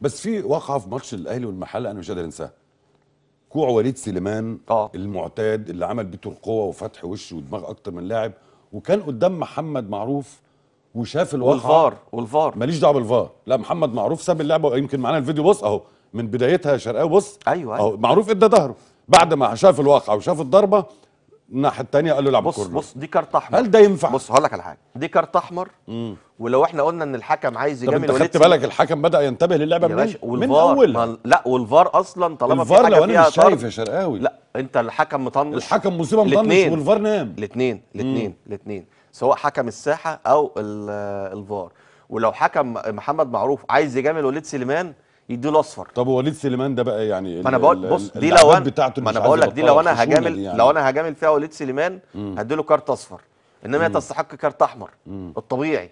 بس في واقعه في ماتش الاهلي والمحله انا مش قادر انساها كوع وليد سليمان آه. المعتاد اللي عمل بيه القوه وفتح وش ودماغ اكتر من لاعب وكان قدام محمد معروف وشاف الواقعه والفار والفار ماليش دعوه بالفار لا محمد معروف ساب اللعبه يمكن معانا الفيديو بص اهو من بدايتها شرقاوي بص ايوه, أيوة. معروف ادى ظهره بعد ما شاف الواقعه وشاف الضربه الناحيه الثانيه قال له العب بص كورنر. بص دي كارت احمر هل ده ينفع بص هقول لك على حاجه دي كارت احمر ولو احنا قلنا ان الحكم عايز يجامل انت خدت بالك الحكم بدا ينتبه للعبه من, من اول ما... لا والفار اصلا طالما في حاجه لو انا مش شايف يا شرقاوي لا انت الحكم مطنش الحكم مصيبه مطنش والفار نام الاثنين الاثنين الاثنين سواء حكم الساحه او الفار ولو حكم محمد معروف عايز يجامل وليد سليمان يديله الاصفر طب وليد سليمان ده بقى يعني ما انا بقول بص دي لو انا ما انا بقول لك دي لو انا هجامل يعني. لو انا هجامل فيها وليد سليمان هديله كارت اصفر انما هي تستحق كارت احمر الطبيعي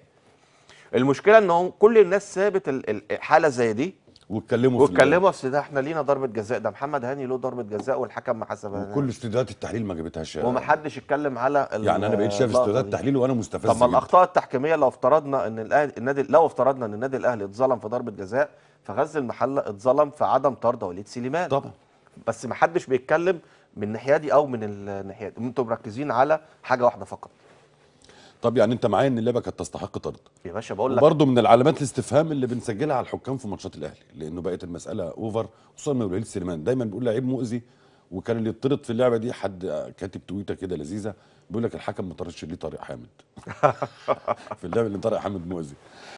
المشكله ان كل الناس سابت حاله زي دي واتكلموا واتكلموا اصل ده احنا لينا ضربه جزاء ده محمد هاني له ضربه جزاء والحكم ما حسبها كل استوديوهات التحليل ما جابتهاش ومحدش اتكلم على يعني انا بقيت شايف استوديوهات التحليل وانا مستفز طب ما الاخطاء التحكيميه لو افترضنا ان الاهلي النادي لو افترضنا ان النادي الاهلي اتظلم في ضربه جزاء فغزل المحله اتظلم في عدم طرد وليد سليمان طبعا بس محدش بيتكلم من الناحيه دي او من الناحيه دي انتوا مركزين على حاجه واحده فقط طب يعني انت معايا ان اللعبه كانت تستحق طرد يا باشا بقول لك برضه من العلامات الاستفهام اللي بنسجلها على الحكام في ماتشات الاهلي لانه بقت المساله اوفر خصوصا من وليد سليمان دايما بيقول لعيب مؤذي وكان اللي يطرد في اللعبه دي حد كاتب تويته كده لذيذه بيقول لك الحكم ما طردش ليه طارق حامد في اللعبه اللي طارق حامد مؤذي